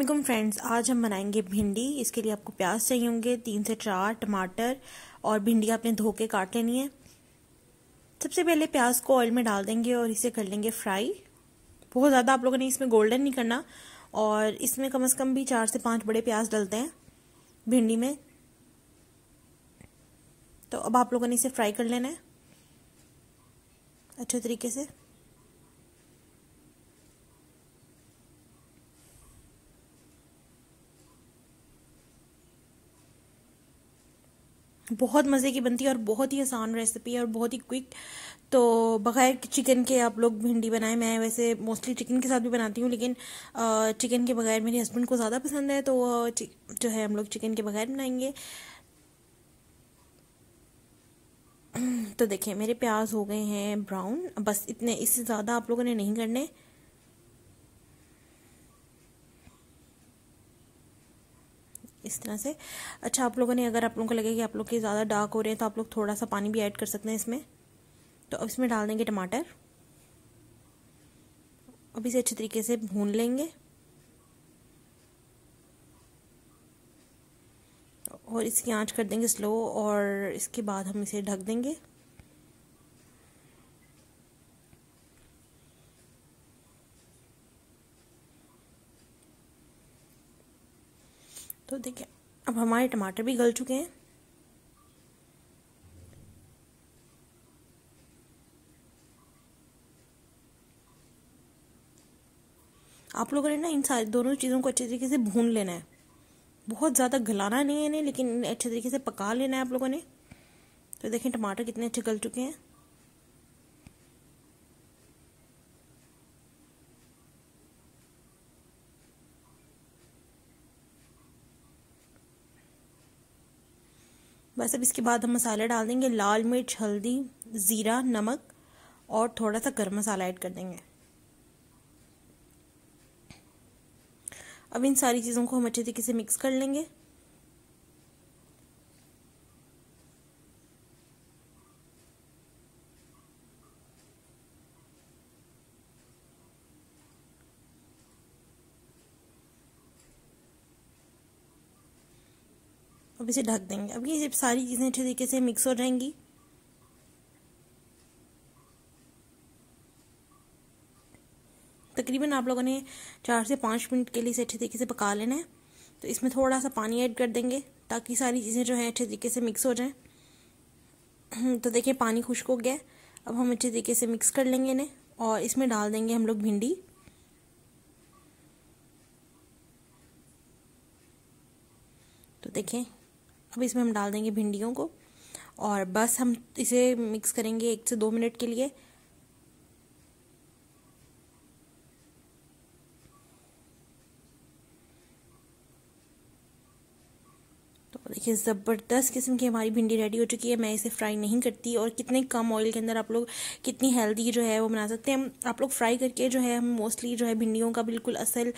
अल्लाम फ्रेंड्स आज हम बनाएंगे भिंडी इसके लिए आपको प्याज चाहिए होंगे तीन से चार टमाटर और भिंडी आपने धो के काट लेनी है सबसे पहले प्याज को ऑयल में डाल देंगे और इसे कर लेंगे फ्राई बहुत ज़्यादा आप लोगों ने इसमें गोल्डन नहीं करना और इसमें कम से कम भी चार से पाँच बड़े प्याज डलते हैं भिंडी में तो अब आप लोगों ने इसे फ्राई कर लेना है अच्छे तरीके से बहुत मज़े की बनती है और बहुत ही आसान रेसिपी है और बहुत ही क्विक तो बग़ैर चिकन के आप लोग भिंडी बनाएं मैं वैसे मोस्टली चिकन के साथ भी बनाती हूँ लेकिन चिकन के बगैर मेरे हस्बैंड को ज़्यादा पसंद है तो जो है हम लोग चिकन के बगैर बनाएंगे तो देखिए मेरे प्याज हो गए हैं ब्राउन बस इतने इससे ज़्यादा आप लोगों ने नहीं करने इस तरह से अच्छा आप लोगों ने अगर आप लोगों को लगे कि आप लोग के ज़्यादा डार्क हो रहे हैं तो आप लोग थोड़ा सा पानी भी ऐड कर सकते हैं इसमें तो अब इसमें डाल देंगे टमाटर अब इसे अच्छे तरीके से भून लेंगे और इसकी आंच कर देंगे स्लो और इसके बाद हम इसे ढक देंगे तो देखिए अब हमारे टमाटर भी गल चुके हैं आप लोगों ने ना इन सारी दोनों चीज़ों को अच्छे तरीके से भून लेना है बहुत ज़्यादा गलाना नहीं है इन्हें लेकिन अच्छे तरीके से पका लेना है आप लोगों ने तो देखें टमाटर कितने अच्छे गल चुके हैं बस अब इसके बाद हम मसाला डाल देंगे लाल मिर्च हल्दी ज़ीरा नमक और थोड़ा सा गर्म मसाला ऐड कर देंगे अब इन सारी चीज़ों को हम अच्छे तरीके से मिक्स कर लेंगे अब इसे ढक देंगे अब ये जब सारी चीज़ें अच्छे तरीके से मिक्स हो जाएंगी तकरीबन आप लोगों ने चार से पाँच मिनट के लिए इसे अच्छे तरीके से पका लेना है तो इसमें थोड़ा सा पानी ऐड कर देंगे ताकि सारी चीज़ें जो हैं अच्छे तरीके से मिक्स हो जाएं तो देखिए पानी खुश्क हो गया अब हम अच्छे तरीके से मिक्स कर लेंगे इन्हें और इसमें डाल देंगे हम लोग भिंडी तो देखें अब इसमें हम डाल देंगे भिंडियों को और बस हम इसे मिक्स करेंगे एक से दो मिनट के लिए और देखिए ज़बरदस्त किस्म की हमारी भिंडी रेडी हो चुकी है मैं इसे फ्राई नहीं करती और कितने कम ऑयल के अंदर आप लोग कितनी हेल्दी जो है वो बना सकते हैं आप लोग फ्राई करके जो है हम मोस्टली जो है भिंडियों का बिल्कुल असल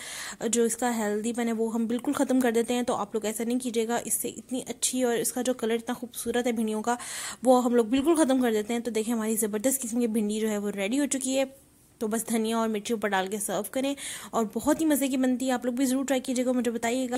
जो इसका हेल्दी बने वो हम बिल्कुल ख़त्म कर देते हैं तो आप लोग ऐसा नहीं कीजिएगा इससे इतनी अच्छी और इसका जो कलर इतना खूबसूरत है भिंडियों का वो हम लोग बिल्कुल ख़त्म कर देते हैं तो देखिए हमारी ज़बरदस्त किस्म की भिंडी जो है वो रेडी हो चुकी है तो बस धनिया और मिर्ची ऊपर डाल के सर्व करें और बहुत ही मज़े की बनती है आप लोग भी ज़रूर ट्राई कीजिएगा मुझे बताइएगा